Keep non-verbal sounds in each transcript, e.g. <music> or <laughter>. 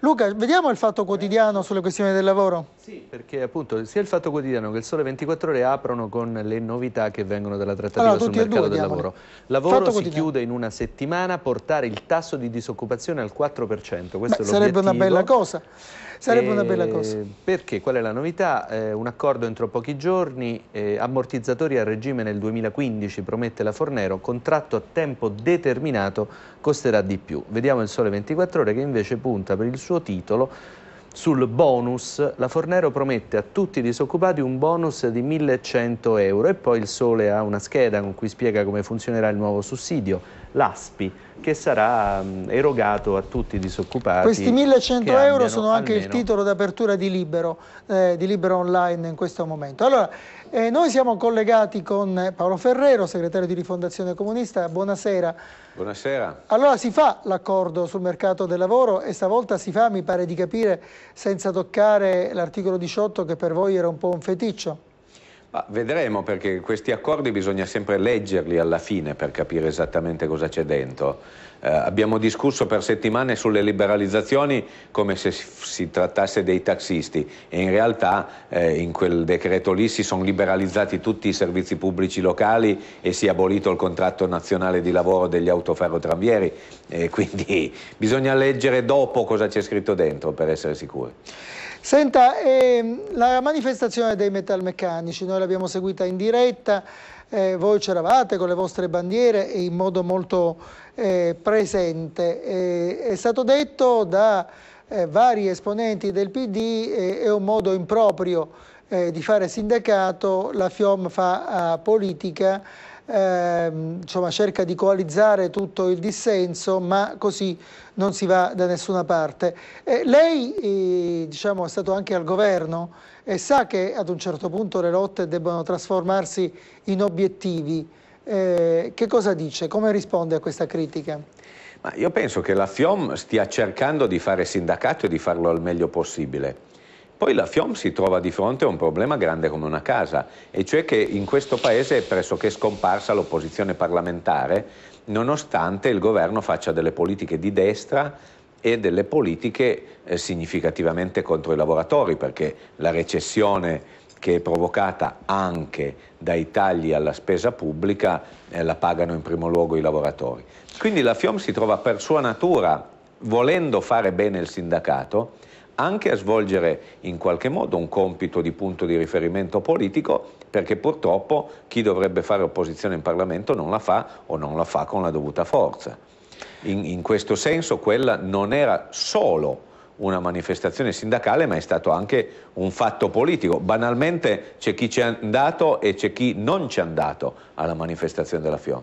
Luca, vediamo il fatto quotidiano sulle questioni del lavoro? Sì, perché appunto sia il fatto quotidiano che il Sole 24 Ore aprono con le novità che vengono dalla trattativa allora, sul mercato due, del diamone. lavoro. Lavoro fatto si quotidiano. chiude in una settimana, portare il tasso di disoccupazione al 4%. Questo Beh, sarebbe una bella cosa. Sarebbe e una bella cosa. Perché? Qual è la novità? Eh, un accordo entro pochi giorni, eh, ammortizzatori a regime nel 2015, promette la Fornero, contratto a tempo determinato costerà di più. Vediamo il Sole 24 Ore che invece punta per il suo titolo sul bonus, la Fornero promette a tutti i disoccupati un bonus di 1100 euro e poi il Sole ha una scheda con cui spiega come funzionerà il nuovo sussidio, l'ASPI, che sarà mm, erogato a tutti i disoccupati. Questi 1100 euro sono anche almeno... il titolo d'apertura di Libero, eh, di Libero Online in questo momento. Allora, e eh, noi siamo collegati con Paolo Ferrero, segretario di Rifondazione Comunista. Buonasera. Buonasera. Allora si fa l'accordo sul mercato del lavoro e stavolta si fa, mi pare di capire, senza toccare l'articolo 18 che per voi era un po' un feticcio. Ma vedremo perché questi accordi bisogna sempre leggerli alla fine per capire esattamente cosa c'è dentro. Eh, abbiamo discusso per settimane sulle liberalizzazioni come se si trattasse dei taxisti e in realtà eh, in quel decreto lì si sono liberalizzati tutti i servizi pubblici locali e si è abolito il contratto nazionale di lavoro degli autoferrotramvieri e quindi <laughs> bisogna leggere dopo cosa c'è scritto dentro per essere sicuri. Senta, ehm, la manifestazione dei metalmeccanici, noi l'abbiamo seguita in diretta, eh, voi c'eravate con le vostre bandiere e in modo molto eh, presente. Eh, è stato detto da eh, vari esponenti del PD, eh, è un modo improprio eh, di fare sindacato, la FIOM fa politica, Ehm, insomma, cerca di coalizzare tutto il dissenso, ma così non si va da nessuna parte. Eh, lei eh, diciamo, è stato anche al governo e sa che ad un certo punto le lotte debbono trasformarsi in obiettivi. Eh, che cosa dice? Come risponde a questa critica? Ma io penso che la FIOM stia cercando di fare sindacato e di farlo al meglio possibile. Poi la FIOM si trova di fronte a un problema grande come una casa, e cioè che in questo paese è pressoché scomparsa l'opposizione parlamentare, nonostante il governo faccia delle politiche di destra e delle politiche eh, significativamente contro i lavoratori, perché la recessione che è provocata anche dai tagli alla spesa pubblica eh, la pagano in primo luogo i lavoratori. Quindi la FIOM si trova per sua natura, volendo fare bene il sindacato, anche a svolgere in qualche modo un compito di punto di riferimento politico, perché purtroppo chi dovrebbe fare opposizione in Parlamento non la fa o non la fa con la dovuta forza. In, in questo senso quella non era solo una manifestazione sindacale ma è stato anche un fatto politico. Banalmente c'è chi ci è andato e c'è chi non ci è andato alla manifestazione della FIOM.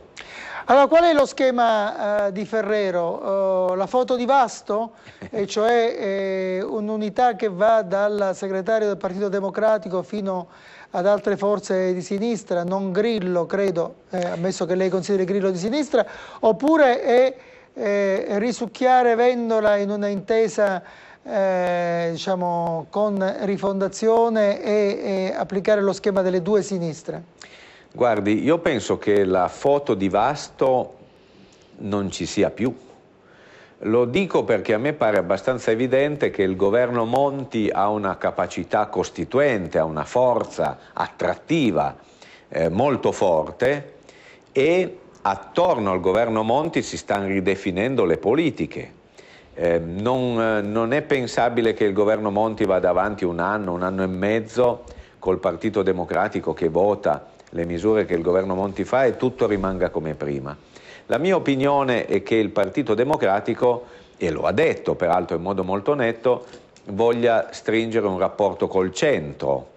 Allora, qual è lo schema eh, di Ferrero? Uh, la foto di Vasto, e cioè eh, un'unità che va dal segretario del Partito Democratico fino ad altre forze di sinistra, non Grillo, credo, eh, ammesso che lei consideri Grillo di sinistra, oppure è eh, risucchiare Vendola in una intesa eh, diciamo, con rifondazione e, e applicare lo schema delle due sinistre? Guardi, io penso che la foto di Vasto non ci sia più. Lo dico perché a me pare abbastanza evidente che il governo Monti ha una capacità costituente, ha una forza attrattiva eh, molto forte e attorno al governo Monti si stanno ridefinendo le politiche. Ehm, eh, non, non, è pensabile che il governo Monti vada avanti un anno, un anno e mezzo col Partito Democratico che vota le misure che il governo Monti fa e tutto rimanga come prima. La mia opinione è che il Partito Democratico, e lo ha detto peraltro in modo molto netto, voglia stringere un rapporto col centro,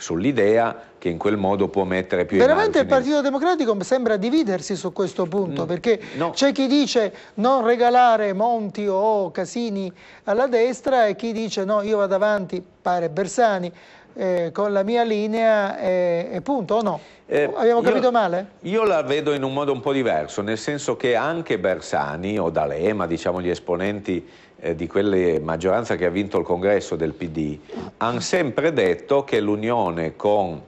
sull'idea che in quel modo può mettere più Veramente il Partito Democratico sembra dividersi su questo punto, no, mm. perché no. c'è chi dice non regalare Monti o Casini alla destra e chi dice no, io vado avanti, pare Bersani, eh, con la mia linea e, e punto, o no? Eh, Abbiamo capito io, male? Io la vedo in un modo un po' diverso, nel senso che anche Bersani o D'Alema, diciamo gli esponenti eh, di quelle maggioranza che ha vinto il congresso del PD, hanno sempre detto che l'unione con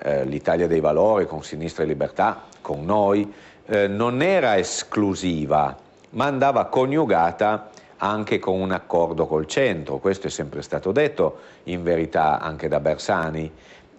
eh, l'Italia dei Valori, con Sinistra e Libertà, con noi, eh, non era esclusiva, ma andava coniugata anche con un accordo col centro, questo è sempre stato detto in verità anche da Bersani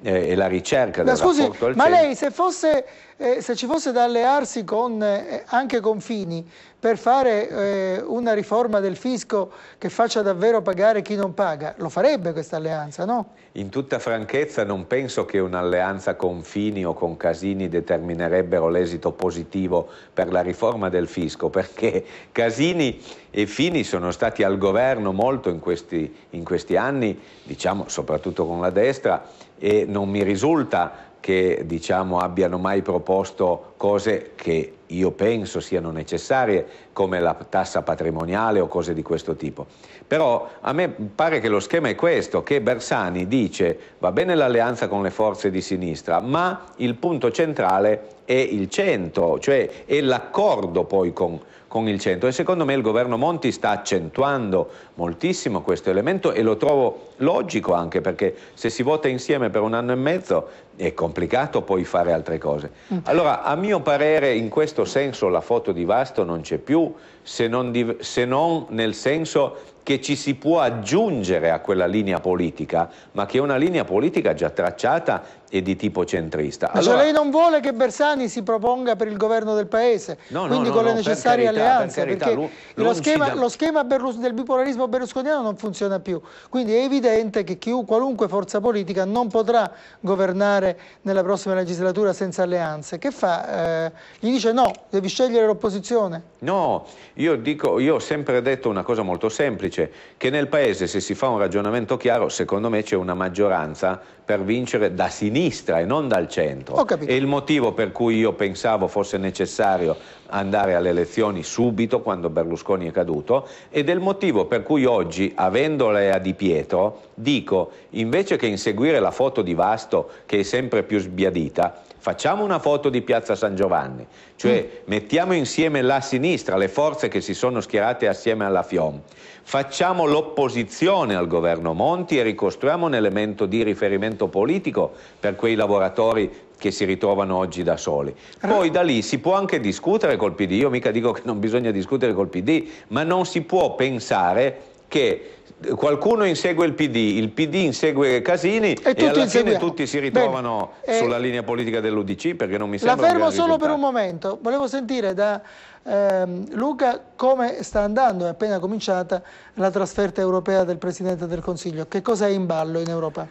eh, e la ricerca del ma scusi, rapporto al ma centro. Ma lei se, fosse, eh, se, ci fosse da allearsi con, eh, anche con Fini, per fare eh, una riforma del fisco che faccia davvero pagare chi non paga. Lo farebbe questa alleanza, no? In tutta franchezza non penso che un'alleanza con Fini o con Casini determinerebbero l'esito positivo per la riforma del fisco, perché Casini e Fini sono stati al governo molto in questi, in questi anni, diciamo soprattutto con la destra, e non mi risulta che diciamo, abbiano mai proposto cose che io penso siano necessarie come la tassa patrimoniale o cose di questo tipo. Però a me pare che lo schema è questo, che Bersani dice va bene l'alleanza con le forze di sinistra, ma il punto centrale è il centro, cioè è l'accordo poi con, con il centro e secondo me il governo Monti sta accentuando moltissimo questo elemento e lo trovo logico anche perché se si vota insieme per un anno e mezzo è complicato poi fare altre cose. Mm. Allora a mio parere in questo questo senso la foto di Vasto non c'è più, se non, di, se non, nel senso che ci si può aggiungere a quella linea politica, ma che è una linea politica già tracciata e di tipo centrista. Allora, cioè lei non vuole che Bersani si proponga per il governo del paese, no, quindi no, con no, le necessarie per carità, alleanze, per carità, perché lo schema, da... lo schema del bipolarismo berlusconiano non funziona più, quindi è evidente che chiunque, qualunque forza politica non potrà governare nella prossima legislatura senza alleanze. Che fa? Eh, gli dice no, devi scegliere l'opposizione? No, io, dico, io ho sempre detto una cosa molto semplice, che nel paese se si fa un ragionamento chiaro, secondo me c'è una maggioranza per vincere da sinistra sinistra e non dal centro. E il motivo per cui io pensavo fosse necessario andare alle elezioni subito quando Berlusconi è caduto ed è il motivo per cui oggi, avendole a Di Pietro, dico, invece che inseguire la foto di Vasto che è sempre più sbiadita, facciamo una foto di Piazza San Giovanni, cioè mm. mettiamo insieme la sinistra, le forze che si sono schierate assieme alla FIOM, facciamo l'opposizione al governo Monti e ricostruiamo un elemento di riferimento politico per quei lavoratori che si ritrovano oggi da soli. Poi da lì si può anche discutere col PD, io mica dico che non bisogna discutere col PD, ma non si può pensare che qualcuno insegue il PD, il PD insegue Casini e, e alla inseguiamo. fine tutti si ritrovano Bene, eh, sulla eh, linea politica dell'Udc perché non mi sembra La fermo solo risultato. per un momento, volevo sentire da ehm, Luca come sta andando, è appena cominciata la trasferta europea del Presidente del Consiglio, che cosa è in ballo in Europa?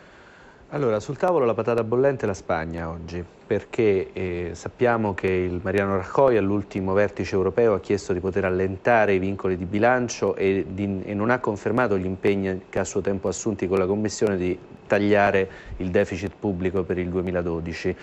Allora, sul tavolo la patata bollente è la Spagna oggi, perché eh, sappiamo che il Mariano Rajoy all'ultimo vertice europeo ha chiesto di poter allentare i vincoli di bilancio e, di, e non ha confermato gli impegni che a suo tempo assunti con la Commissione di tagliare il deficit pubblico per il 2012.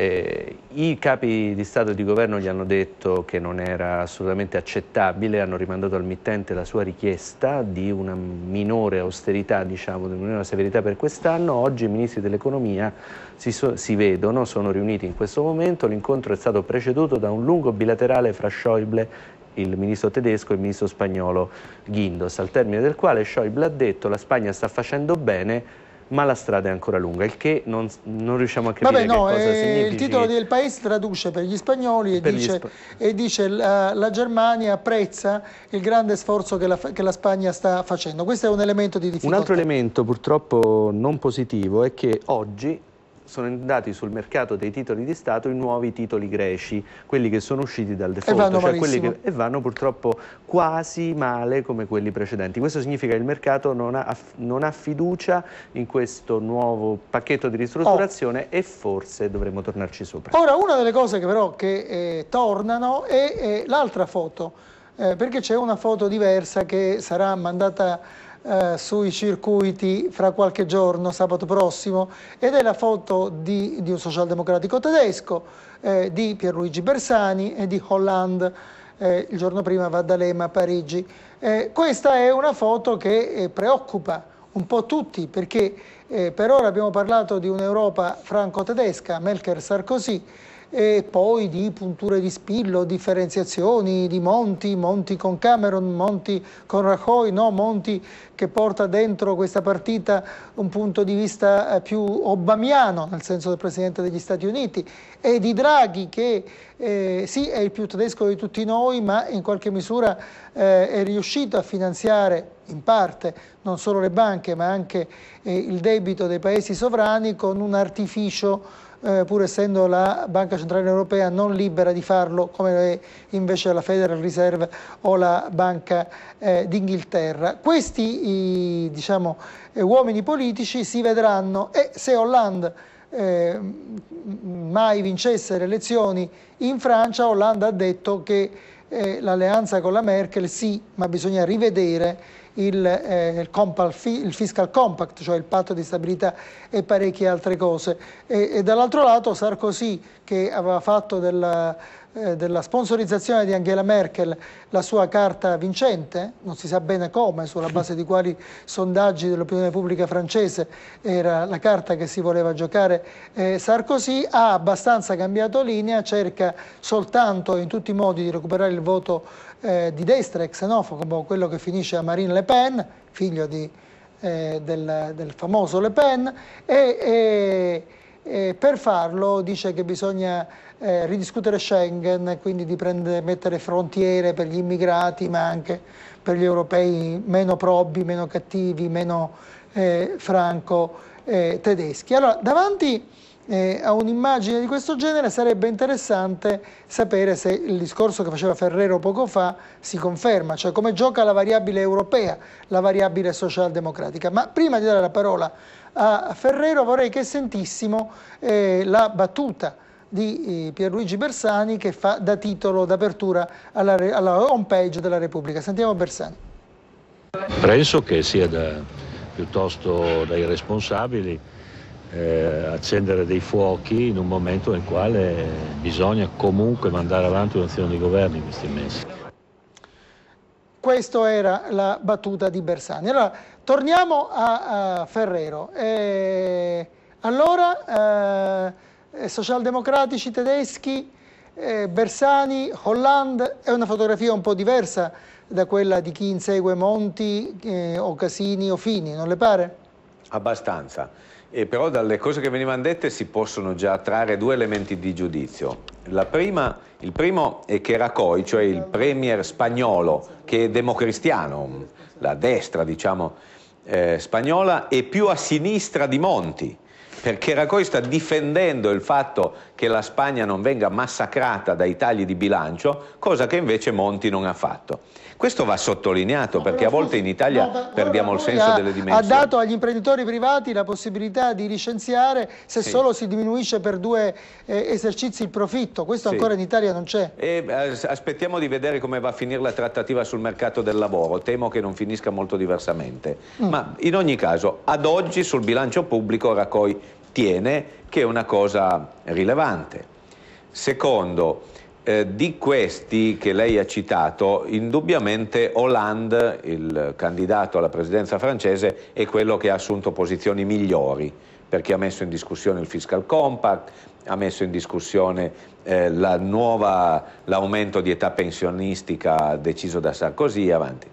Eh, I capi di Stato e di Governo gli hanno detto che non era assolutamente accettabile, hanno rimandato al mittente la sua richiesta di una minore austerità, diciamo, di una minore severità per quest'anno. Oggi i ministri dell'economia si, so si vedono, sono riuniti in questo momento, l'incontro è stato preceduto da un lungo bilaterale fra Schäuble il ministro tedesco e il ministro spagnolo Guindos, al termine del quale Schäuble ha detto che la Spagna sta facendo bene ma la strada è ancora lunga, il che non, non riusciamo a capire Vabbè, no, eh, Il titolo del paese traduce per gli spagnoli e per dice, sp- e dice la, eh, la, Germania apprezza il grande sforzo che la, che la, Spagna sta facendo. Questo è un elemento di difficoltà. Un altro elemento purtroppo non positivo è che oggi sono andati sul mercato dei titoli di Stato i nuovi titoli greci, quelli che sono usciti dal default, e vanno, cioè che, e vanno purtroppo quasi male come quelli precedenti. Questo significa che il mercato non ha, non ha fiducia in questo nuovo pacchetto di ristrutturazione oh. e forse dovremmo tornarci sopra. Ora, una delle cose che però che eh, tornano è, è l'altra foto, eh, perché c'è una foto diversa che sarà mandata eh, sui circuiti fra qualche giorno, sabato prossimo, ed è la foto di, di un socialdemocratico tedesco, eh, di Pierluigi Bersani e di Hollande, eh, il giorno prima Vaddalema a Parigi. Eh, questa è una foto che eh, preoccupa un po' tutti, perché eh, per ora abbiamo parlato di un'Europa franco-tedesca, Melker Sarkozy, e poi di punture di spillo, differenziazioni di Monti, Monti con Cameron, Monti con Rajoy, no? Monti che porta dentro questa partita un punto di vista eh, più obamiano, nel senso del Presidente degli Stati Uniti, e di Draghi che eh, sì è il più tedesco di tutti noi, ma in qualche misura eh, è riuscito a finanziare in parte non solo le banche ma anche eh, il debito dei paesi sovrani con un artificio eh, pur essendo la Banca Centrale Europea non libera di farlo come è invece la Federal Reserve o la Banca eh, d'Inghilterra. Questi i, diciamo, eh, uomini politici si vedranno e se Hollande eh, mai vincesse le elezioni in Francia, Hollande ha detto che eh, l'alleanza con la Merkel sì, ma bisogna rivedere il, eh, il, compact, il, fiscal compact, cioè il patto di stabilità e parecchie altre cose. E, e dall'altro lato Sarkozy che aveva fatto della, eh, della sponsorizzazione di Angela Merkel la sua carta vincente, non si sa bene come, sulla base di quali sondaggi dell'opinione pubblica francese era la carta che si voleva giocare eh, Sarkozy, ha abbastanza cambiato linea, cerca soltanto in tutti i modi di recuperare il voto eh, di destra e xenofobo, quello che finisce a Marine Le Pen, figlio di, eh, del, del, famoso Le Pen, e, e e per farlo dice che bisogna eh, ridiscutere Schengen, quindi di prendere, mettere frontiere per gli immigrati, ma anche per gli europei meno probi, meno cattivi, meno eh, franco-tedeschi. Eh, allora, davanti eh, a un'immagine di questo genere sarebbe interessante sapere se il discorso che faceva Ferrero poco fa si conferma, cioè come gioca la variabile europea, la variabile socialdemocratica. Ma prima di dare la parola a Ferrero vorrei che sentissimo eh, la battuta di eh, Pierluigi Bersani che fa da titolo d'apertura alla, alla home page della Repubblica. Sentiamo Bersani. Penso che sia da, piuttosto dai responsabili eh, accendere dei fuochi in un momento nel quale bisogna comunque mandare avanti un'azione di governo in questi mesi. Questa era la battuta di Bersani. Allora, torniamo a, a Ferrero. Eh, allora, eh, socialdemocratici tedeschi, eh, Bersani, Hollande, è una fotografia un po' diversa da quella di chi insegue Monti eh, o Casini o Fini, non le pare? Abbastanza. E però dalle cose che venivano dette si possono già trarre due elementi di giudizio. Prima, il primo è che Raccoi, cioè il premier spagnolo, che è democristiano, la destra diciamo eh, spagnola, è più a sinistra di Monti, perché Raccoi sta difendendo il fatto che la Spagna non venga massacrata dai tagli di bilancio, cosa che invece Monti non ha fatto. Questo va sottolineato perché a volte in Italia no, ma, perdiamo il senso delle dimensioni. Ha dato agli imprenditori privati la possibilità di licenziare se sì. solo si diminuisce per due eh, esercizi il profitto. Questo sì. ancora in Italia non c'è. Eh, aspettiamo di vedere come va a finire la trattativa sul mercato del lavoro. Temo che non finisca molto diversamente. Mm. Ma in ogni caso, ad oggi sul bilancio pubblico Raccoi tiene che è una cosa rilevante. Secondo, eh, di questi che lei ha citato, indubbiamente Hollande, il candidato alla presidenza francese, è quello che ha assunto posizioni migliori perché ha messo in discussione il fiscal compact, ha messo in discussione eh, la l'aumento di età pensionistica deciso da Sarkozy e avanti.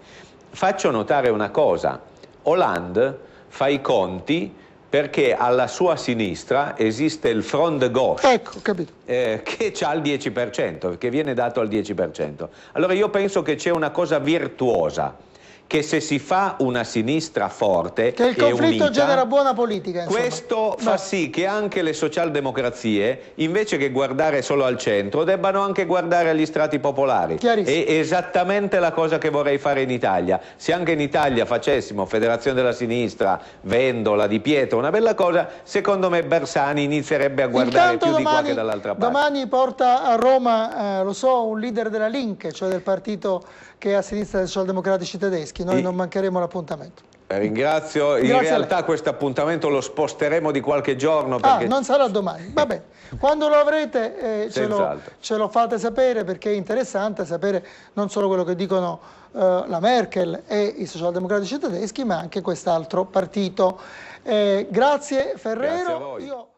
Faccio notare una cosa, Hollande fa i conti perché alla sua sinistra esiste il Front de Gauche ecco, eh, che ha il 10%, che viene dato al 10%. Allora io penso che c'è una cosa virtuosa che se si fa una sinistra forte che il conflitto unita, genera buona politica insomma. questo fa sì che anche le socialdemocrazie invece che guardare solo al centro debbano anche guardare agli strati popolari è esattamente la cosa che vorrei fare in Italia se anche in Italia facessimo Federazione della Sinistra Vendola, Di Pietro una bella cosa secondo me Bersani inizierebbe a guardare Intanto più domani, di qua che dall'altra parte domani porta a Roma eh, lo so un leader della Link cioè del partito che è a sinistra dei socialdemocratici tedeschi Zaleschi, noi e... non mancheremo l'appuntamento. Ringrazio, in Grazie realtà questo appuntamento lo sposteremo di qualche giorno. Ah, perché... Ah, non sarà domani, <laughs> vabbè, quando lo avrete eh, ce, lo, ce, lo, fate sapere perché è interessante sapere non solo quello che dicono eh, la Merkel e i socialdemocratici tedeschi ma anche quest'altro partito. Eh, grazie Ferrero. Grazie a voi.